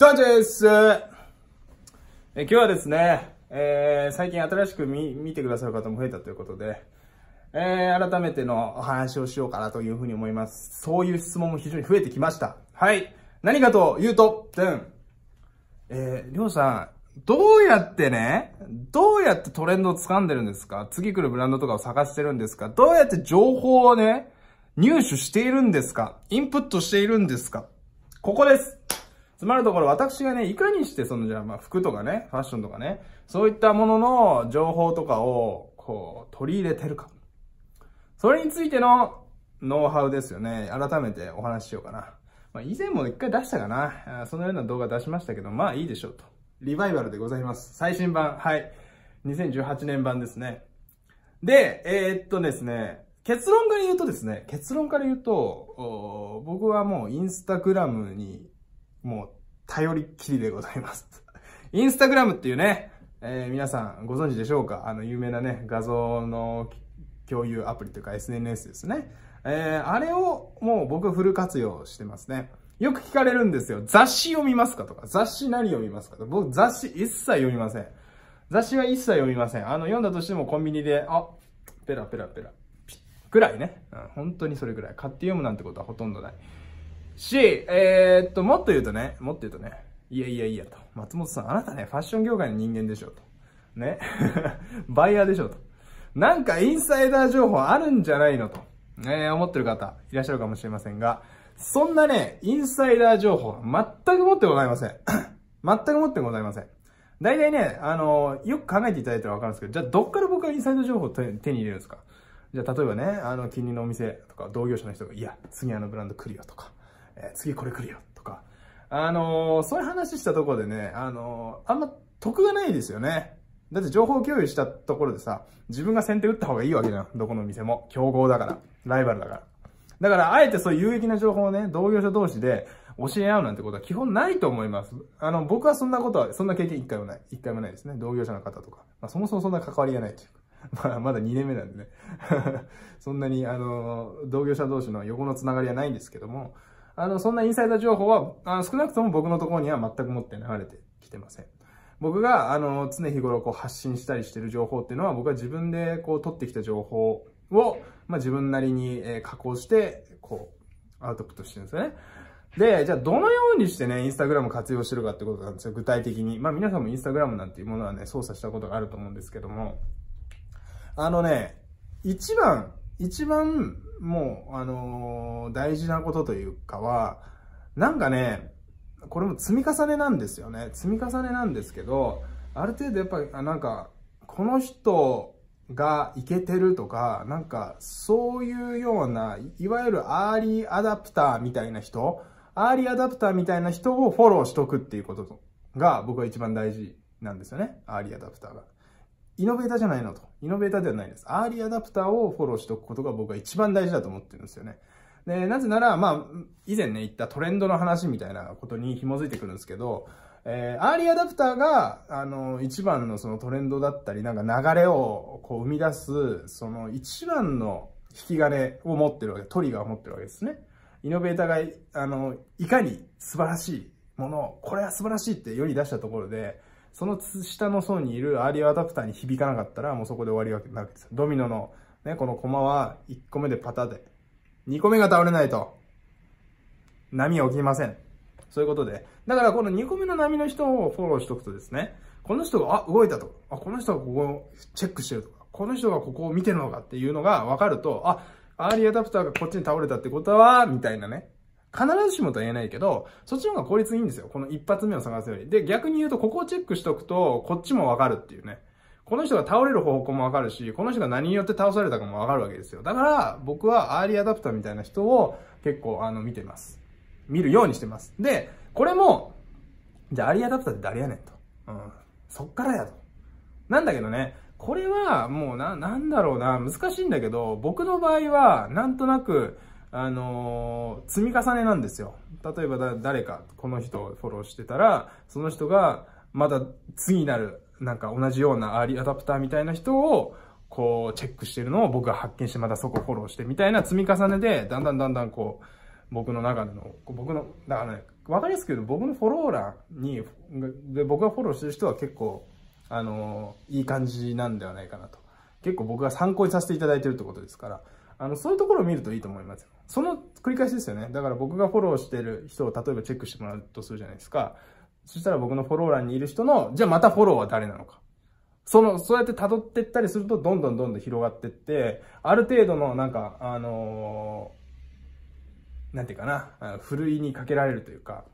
どうちですえ今日はですね、えー、最近新しく見見てくださる方も増えたということで、えー、改めてのお話をしようかなというふうに思います。そういう質問も非常に増えてきました。はい。何かというと、てん。えー、りょうさん、どうやってね、どうやってトレンドを掴んでるんですか次来るブランドとかを探してるんですかどうやって情報をね、入手しているんですかインプットしているんですかここですつまるところ私がね、いかにしてそのじゃあまあ服とかね、ファッションとかね、そういったものの情報とかをこう取り入れてるか。それについてのノウハウですよね。改めてお話ししようかな。まあ、以前も一回出したかな。そのような動画出しましたけど、まあいいでしょうと。リバイバルでございます。最新版。はい。2018年版ですね。で、えー、っとですね、結論から言うとですね、結論から言うと、僕はもうインスタグラムにも頼りっきりでございます。インスタグラムっていうね、えー、皆さんご存知でしょうかあの、有名なね、画像の共有アプリというか SNS ですね。えー、あれをもう僕フル活用してますね。よく聞かれるんですよ。雑誌読みますかとか、雑誌何読みますかとか、僕雑誌一切読みません。雑誌は一切読みません。あの、読んだとしてもコンビニで、あ、ペラペラペラ、ぐらいね。うん、本当にそれぐらい。買って読むなんてことはほとんどない。し、えー、っと、もっと言うとね、もっと言うとね、いやいやいやと、松本さん、あなたね、ファッション業界の人間でしょ、と。ね。バイヤーでしょ、と。なんかインサイダー情報あるんじゃないのと、ね、思ってる方、いらっしゃるかもしれませんが、そんなね、インサイダー情報、全く持ってございません。全く持ってございません。大体ね、あのー、よく考えていただいたらわかるんですけど、じゃあどっから僕はインサイダー情報を手に入れるんですかじゃあ例えばね、あの、近隣のお店とか同業者の人が、いや、次あのブランド来るよとか、えー、次これ来るよ、とか。あのー、そういう話したところでね、あのー、あんま得がないですよね。だって情報共有したところでさ、自分が先手打った方がいいわけじゃん。どこの店も。競合だから。ライバルだから。だから、あえてそういう有益な情報をね、同業者同士で教え合うなんてことは基本ないと思います。あの、僕はそんなことは、そんな経験一回もない。一回もないですね。同業者の方とか。まあ、そもそもそんな関わりがないというか。まあ、まだ2年目なんでね。そんなに、あの、同業者同士の横のつながりはないんですけども、あの、そんなインサイダー情報は、あの少なくとも僕のところには全く持って流れてきてません。僕が、あの、常日頃こう発信したりしてる情報っていうのは、僕は自分でこう取ってきた情報を、まあ、自分なりに、え加工して、こう、アウトプットしてるんですよね。で、じゃあどのようにしてね、インスタグラム活用してるかってことなんですよ、具体的に。まあ皆さんもインスタグラムなんていうものはね、操作したことがあると思うんですけども、あのね、一番、一番もう、あのー、大事なことというかは、なんかね、これも積み重ねなんですよね。積み重ねなんですけど、ある程度やっぱ、なんか、この人がいけてるとか、なんか、そういうような、いわゆるアーリーアダプターみたいな人、アーリーアダプターみたいな人をフォローしとくっていうことが、僕は一番大事なんですよね。アーリーアダプターが。イノベーターじゃないのと。イノベーターではないです。アーリーアダプターをフォローしておくことが僕は一番大事だと思ってるんですよね。で、なぜなら、まあ、以前ね、言ったトレンドの話みたいなことに紐づいてくるんですけど、えー、アーリーアダプターが、あの、一番のそのトレンドだったり、なんか流れをこう生み出す、その一番の引き金を持ってるわけ、トリガーを持ってるわけですね。イノベーターが、あの、いかに素晴らしいものを、これは素晴らしいって世に出したところで、その下の層にいるアーリーアダプターに響かなかったら、もうそこで終わりなわけです。ドミノのね、このコマは1個目でパタで、2個目が倒れないと、波は起きません。そういうことで。だからこの2個目の波の人をフォローしとくとですね、この人が、あ、動いたとか、あ、この人がここをチェックしてるとか、この人がここを見てるのかっていうのが分かると、あ、アーリーアダプターがこっちに倒れたってことは、みたいなね。必ずしもとは言えないけど、そっちの方が効率いいんですよ。この一発目を探すより。で、逆に言うと、ここをチェックしとくと、こっちもわかるっていうね。この人が倒れる方向もわかるし、この人が何によって倒されたかもわかるわけですよ。だから、僕はアーリーアダプターみたいな人を結構、あの、見てます。見るようにしてます。で、これも、じゃあアーリーアダプターって誰やねんと。うん。そっからやと。なんだけどね、これはもうな、なんだろうな、難しいんだけど、僕の場合は、なんとなく、あのー、積み重ねなんですよ。例えば誰か、この人をフォローしてたら、その人が、まだ次なる、なんか同じようなアーリーアダプターみたいな人を、こう、チェックしてるのを僕が発見して、またそこフォローして、みたいな積み重ねで、だんだんだんだんこう、僕の中での、僕の、だからね、わかりやすく言うと、僕のフォロー欄に、で、僕がフォローしてる人は結構、あのー、いい感じなんではないかなと。結構僕が参考にさせていただいてるってことですから。あの、そういうところを見るといいと思いますその繰り返しですよね。だから僕がフォローしてる人を例えばチェックしてもらうとするじゃないですか。そしたら僕のフォロー欄にいる人の、じゃあまたフォローは誰なのか。その、そうやって辿ってったりすると、どんどんどんどん広がってって、ある程度の、なんか、あのー、なんていうかな、ふるいにかけられるというか、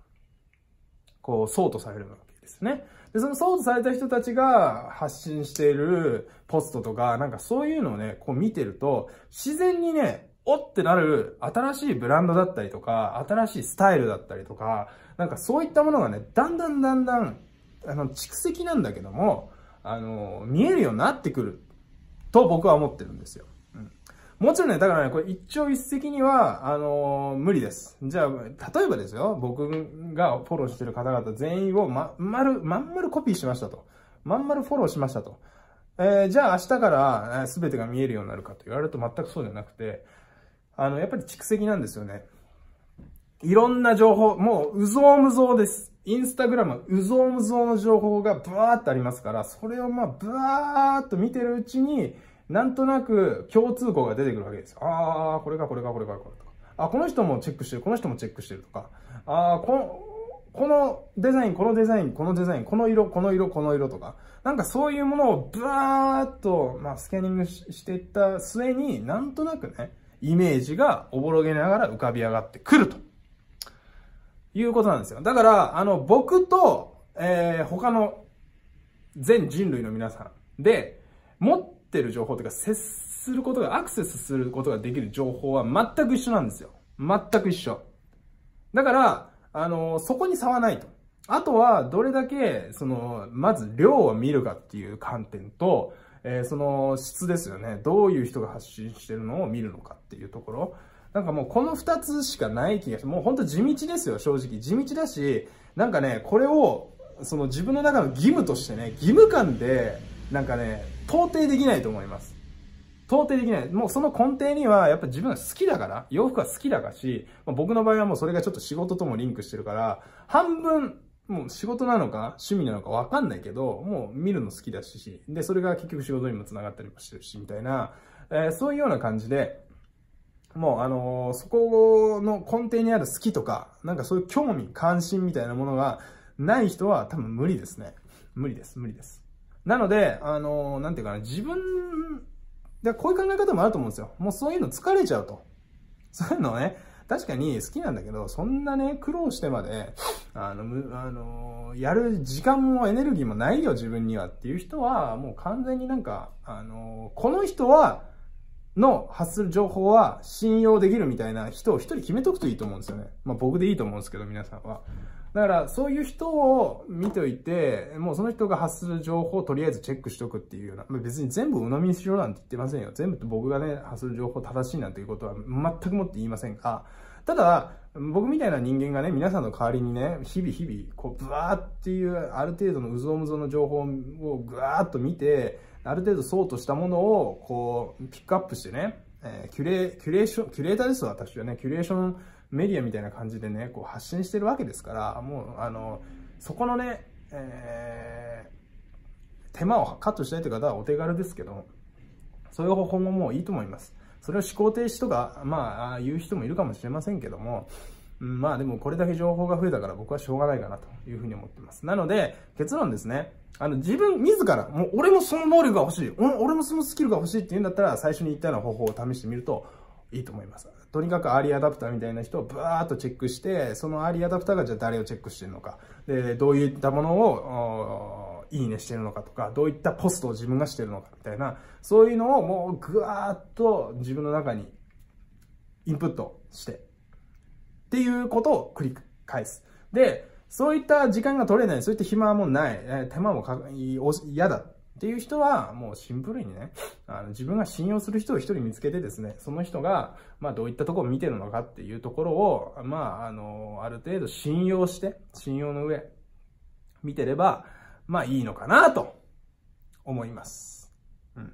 こう、そうとされるわけですね。で、そのソードされた人たちが発信しているポストとか、なんかそういうのをね、こう見てると、自然にね、おってなる新しいブランドだったりとか、新しいスタイルだったりとか、なんかそういったものがね、だんだんだんだん、あの、蓄積なんだけども、あの、見えるようになってくると僕は思ってるんですよ。もちろんね、だからね、これ一朝一夕には、あのー、無理です。じゃあ、例えばですよ、僕がフォローしてる方々全員をま、まる、まんまるコピーしましたと。まんまるフォローしましたと。えー、じゃあ明日から全てが見えるようになるかと言われると全くそうじゃなくて、あの、やっぱり蓄積なんですよね。いろんな情報、もう、うぞうむぞうです。インスタグラム、うぞうむぞうの情報がブワーってありますから、それをまあ、ブワーっと見てるうちに、なんとなく共通項が出てくるわけですよ。ああ、これがこれがこれがこれとか。あ、この人もチェックしてる、この人もチェックしてるとか。ああ、この、このデザイン、このデザイン、このデザイン、この色、この色、この色とか。なんかそういうものをブワーっと、まあ、スキャニングしていった末に、なんとなくね、イメージがおぼろげながら浮かび上がってくると。いうことなんですよ。だから、あの、僕と、えー、他の全人類の皆さんで、もっってる情報というか、接することが、アクセスすることができる情報は全く一緒なんですよ。全く一緒。だから、あの、そこに差はないと。あとは、どれだけ、その、まず量を見るかっていう観点と、えー、その質ですよね。どういう人が発信してるのを見るのかっていうところ。なんかもうこの2つしかない気がして、もうほんと地道ですよ、正直。地道だし、なんかね、これを、その自分の中の義務としてね、義務感で、なんかね、到底できないと思います。到底できない。もうその根底には、やっぱ自分は好きだから、洋服は好きだからし、まあ、僕の場合はもうそれがちょっと仕事ともリンクしてるから、半分、もう仕事なのか趣味なのかわかんないけど、もう見るの好きだし、で、それが結局仕事にも繋がったりもしてるし、みたいな、えー、そういうような感じで、もうあのー、そこの根底にある好きとか、なんかそういう興味、関心みたいなものがない人は多分無理ですね。無理です、無理です。なので、あのー、なんていうかな、自分、でこういう考え方もあると思うんですよ。もうそういうの疲れちゃうと。そういうのね、確かに好きなんだけど、そんなね、苦労してまで、あの、あのー、やる時間もエネルギーもないよ、自分にはっていう人は、もう完全になんか、あのー、この人は、の発する情報は信用できるみたいな人を一人決めとくといいと思うんですよね。まあ僕でいいと思うんですけど、皆さんは。だから、そういう人を見といて、もうその人が発する情報をとりあえずチェックしとくっていうような、ま別に全部鵜呑みにしろなんて言ってませんよ。全部僕がね、発する情報正しいなんていうことは全くもって言いませんが、ただ、僕みたいな人間がね、皆さんの代わりにね、日々日々、こう、ブワーっていう、ある程度のうぞうむぞの情報をぐわーっと見て、ある程度そうとしたものを、こう、ピックアップしてね、えー、キュレ、キュレーション、キュレーターです私はね、キュレーションメディアみたいな感じでね、こう発信してるわけですから、もう、あの、そこのね、えー、手間をカットしたいという方はお手軽ですけど、そういう方法ももういいと思います。それを思考停止とか、まあ、言う人もいるかもしれませんけども、ん、まあでもこれだけ情報が増えたから僕はしょうがないかなというふうに思ってます。なので、結論ですね。あの、自分自ら、もう俺もその能力が欲しい。俺もそのスキルが欲しいって言うんだったら、最初に言ったような方法を試してみると、いいと思います。とにかくアーリーアダプターみたいな人をブワーッとチェックして、そのアーリーアダプターがじゃあ誰をチェックしてるのか、で、どういったものを、いいねしてるのかとか、どういったポストを自分がしてるのかみたいな、そういうのをもうぐわーっと自分の中にインプットして、っていうことを繰り返す。で、そういった時間が取れない、そういった暇もない、手間も嫌だっていう人は、もうシンプルにね、あの自分が信用する人を一人見つけてですね、その人が、まあどういったところを見てるのかっていうところを、まああの、ある程度信用して、信用の上、見てれば、まあいいのかなと思います。うん。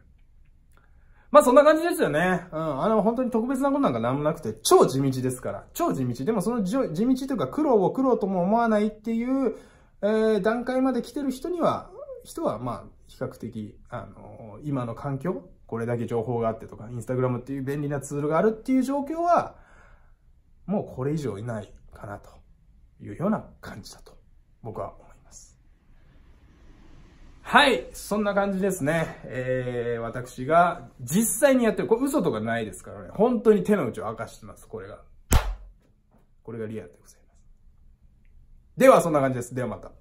まあそんな感じですよね。うん。あの本当に特別なことなんかなんもなくて、超地道ですから。超地道。でもその地道というか苦労を苦労とも思わないっていう、えー、段階まで来てる人には、人はまあ比較的、あのー、今の環境、これだけ情報があってとか、インスタグラムっていう便利なツールがあるっていう状況は、もうこれ以上いないかなというような感じだと、僕は思います。はい、そんな感じですね。えー、私が実際にやってる、これ嘘とかないですからね、本当に手の内を明かしてます、これが。これがリアルでございます。では、そんな感じです。ではまた。